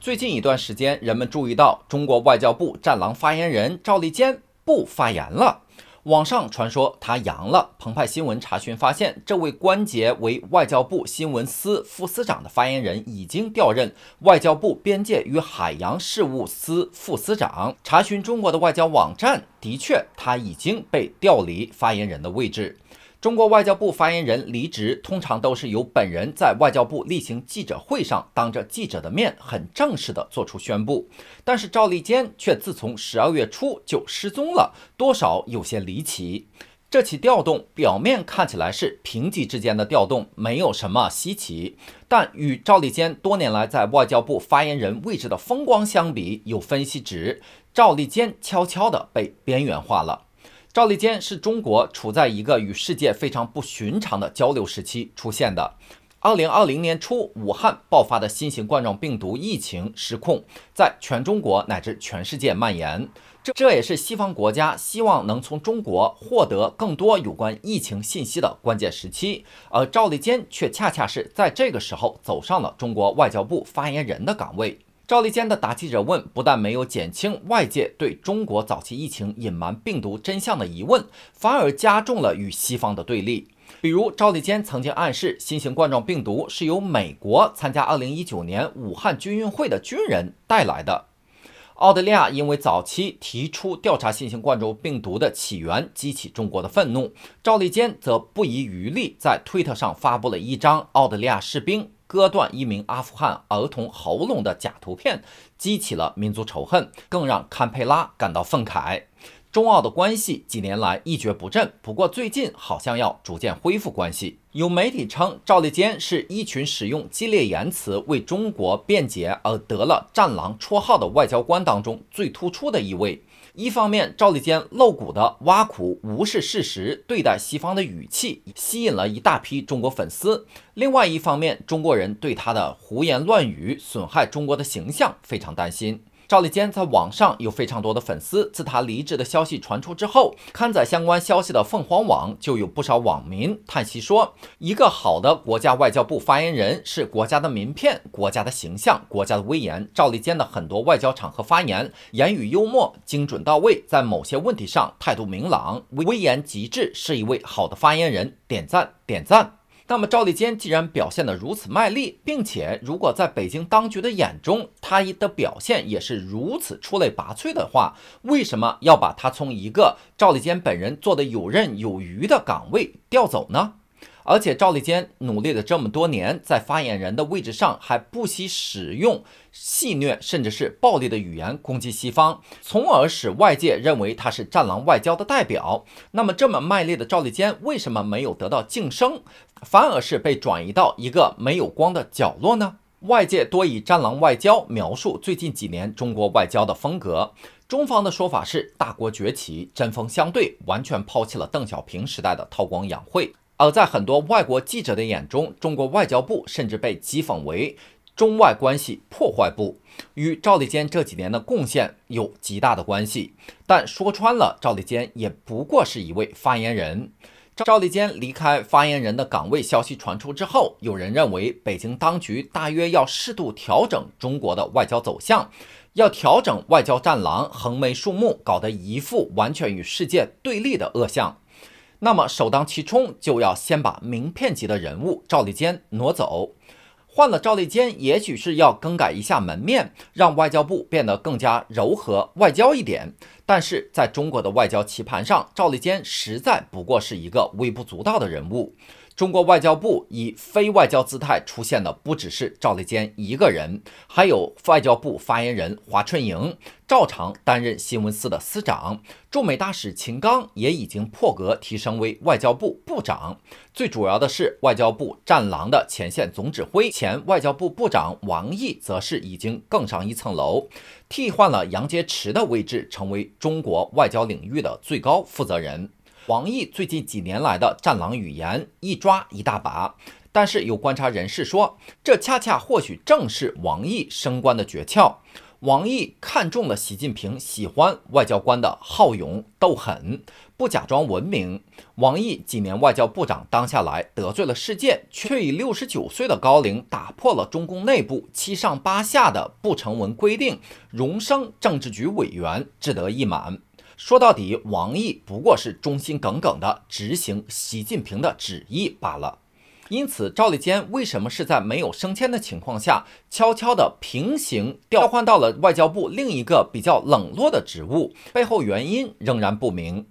最近一段时间，人们注意到中国外交部战狼发言人赵立坚不发言了。网上传说他“阳”了。澎湃新闻查询发现，这位关节为外交部新闻司副司长的发言人已经调任外交部边界与海洋事务司副司长。查询中国的外交网站，的确，他已经被调离发言人的位置。中国外交部发言人离职，通常都是由本人在外交部例行记者会上当着记者的面，很正式地做出宣布。但是赵立坚却自从十二月初就失踪了，多少有些离奇。这起调动表面看起来是平级之间的调动，没有什么稀奇。但与赵立坚多年来在外交部发言人位置的风光相比，有分析指赵立坚悄悄地被边缘化了。赵立坚是中国处在一个与世界非常不寻常的交流时期出现的。二零二零年初，武汉爆发的新型冠状病毒疫情失控，在全中国乃至全世界蔓延。这这也是西方国家希望能从中国获得更多有关疫情信息的关键时期。而赵立坚却恰恰是在这个时候走上了中国外交部发言人的岗位。赵立坚的答记者问不但没有减轻外界对中国早期疫情隐瞒病毒真相的疑问，反而加重了与西方的对立。比如，赵立坚曾经暗示新型冠状病毒是由美国参加2019年武汉军运会的军人带来的。澳大利亚因为早期提出调查新型冠状病毒的起源，激起中国的愤怒。赵立坚则不遗余力在推特上发布了一张澳大利亚士兵。割断一名阿富汗儿童喉咙的假图片激起了民族仇恨，更让堪培拉感到愤慨。中澳的关系几年来一蹶不振，不过最近好像要逐渐恢复关系。有媒体称，赵立坚是一群使用激烈言辞为中国辩解而得了“战狼”绰号的外交官当中最突出的一位。一方面，赵立坚露骨的挖苦、无视事实对待西方的语气，吸引了一大批中国粉丝；另外一方面，中国人对他的胡言乱语损害中国的形象非常担心。赵立坚在网上有非常多的粉丝。自他离职的消息传出之后，刊载相关消息的凤凰网就有不少网民叹息说：“一个好的国家外交部发言人是国家的名片、国家的形象、国家的威严。赵立坚的很多外交场合发言，言语幽默、精准到位，在某些问题上态度明朗、威严极致，是一位好的发言人。点赞，点赞。”那么赵立坚既然表现得如此卖力，并且如果在北京当局的眼中，他的表现也是如此出类拔萃的话，为什么要把他从一个赵立坚本人做的游刃有余的岗位调走呢？而且赵立坚努力了这么多年，在发言人的位置上还不惜使用戏谑甚至是暴力的语言攻击西方，从而使外界认为他是“战狼外交”的代表。那么，这么卖力的赵立坚为什么没有得到晋升，反而是被转移到一个没有光的角落呢？外界多以“战狼外交”描述最近几年中国外交的风格。中方的说法是，大国崛起针锋相对，完全抛弃了邓小平时代的韬光养晦。而在很多外国记者的眼中，中国外交部甚至被讥讽为“中外关系破坏部”，与赵立坚这几年的贡献有极大的关系。但说穿了，赵立坚也不过是一位发言人。赵立坚离开发言人的岗位消息传出之后，有人认为北京当局大约要适度调整中国的外交走向，要调整外交战狼横眉竖目搞得一副完全与世界对立的恶相。那么首当其冲就要先把名片级的人物赵立坚挪走，换了赵立坚，也许是要更改一下门面，让外交部变得更加柔和、外交一点。但是在中国的外交棋盘上，赵立坚实在不过是一个微不足道的人物。中国外交部以非外交姿态出现的不只是赵立坚一个人，还有外交部发言人华春莹，照常担任新闻司的司长。驻美大使秦刚也已经破格提升为外交部部长。最主要的是，外交部“战狼”的前线总指挥、前外交部部长王毅，则是已经更上一层楼，替换了杨洁篪的位置，成为中国外交领域的最高负责人。王毅最近几年来的“战狼”语言一抓一大把，但是有观察人士说，这恰恰或许正是王毅升官的诀窍。王毅看中了习近平喜欢外交官的好勇斗狠，不假装文明。王毅几年外交部长当下来，得罪了世界，却以六十九岁的高龄打破了中共内部七上八下的不成文规定，荣升政治局委员，志得意满。说到底，王毅不过是忠心耿耿地执行习近平的旨意罢了。因此，赵立坚为什么是在没有升迁的情况下，悄悄地平行调换到了外交部另一个比较冷落的职务？背后原因仍然不明。